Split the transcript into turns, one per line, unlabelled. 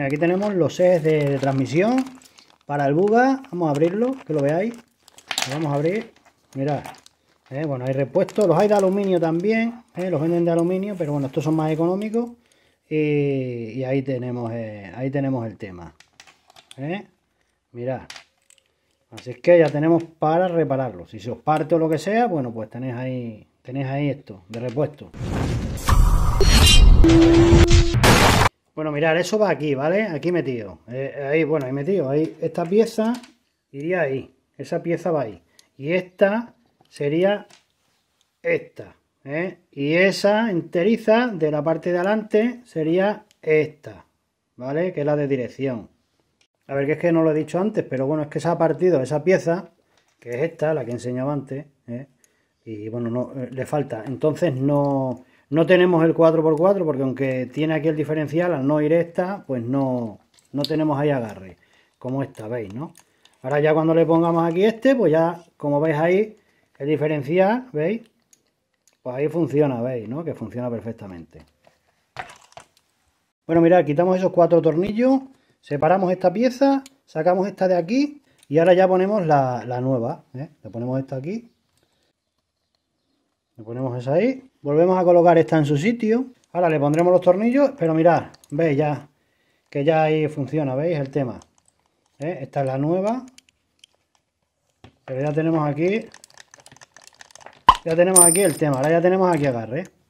aquí tenemos los ejes de, transmisión para el Buga. Vamos a abrirlo, que lo veáis. vamos a abrir. Mirad. Eh, bueno, hay repuestos. Los hay de aluminio también. Eh, los venden de aluminio, pero bueno, estos son más económicos. Y, ahí, tenemos, eh, ahí tenemos el tema. Mirad. Así es que ya tenemos para repararlo. Si se os parte o lo que sea, bueno, pues tenéis ahí, tenéis ahí esto de repuesto. Bueno, mirar, eso va aquí, ¿vale? Aquí metido. Eh, ahí, bueno, ahí metido. Ahí, esta pieza iría ahí. Esa pieza va ahí. Y esta sería esta. ¿eh? Y esa enteriza de la parte de adelante sería esta. ¿Vale? Que es la de dirección. A ver, que es que no lo he dicho antes, pero bueno, es que se ha partido esa pieza, que es esta, la que enseñaba antes. ¿eh? Y bueno, no, le falta. Entonces no no tenemos el 4x4 porque aunque tiene aquí el diferencial, al no ir esta, pues no, no tenemos ahí agarre, como esta, ¿veis? ¿no? Ahora ya cuando le pongamos aquí este, pues ya, como veis ahí, el diferencial, ¿veis? Pues ahí funciona, ¿veis? ¿no? Que funciona perfectamente. Bueno, mirad, quitamos esos cuatro tornillos, separamos esta pieza, sacamos esta de aquí y ahora ya ponemos la, nueva, ¿eh? Le ponemos esta aquí le ponemos esa ahí. Volvemos a colocar esta en su sitio. Ahora le pondremos los tornillos, pero mirad, veis ya que ya ahí funciona, ¿veis el tema? ¿Eh? Esta es la nueva. Pero ya tenemos aquí... Ya tenemos aquí el tema, ahora ya tenemos aquí agarre.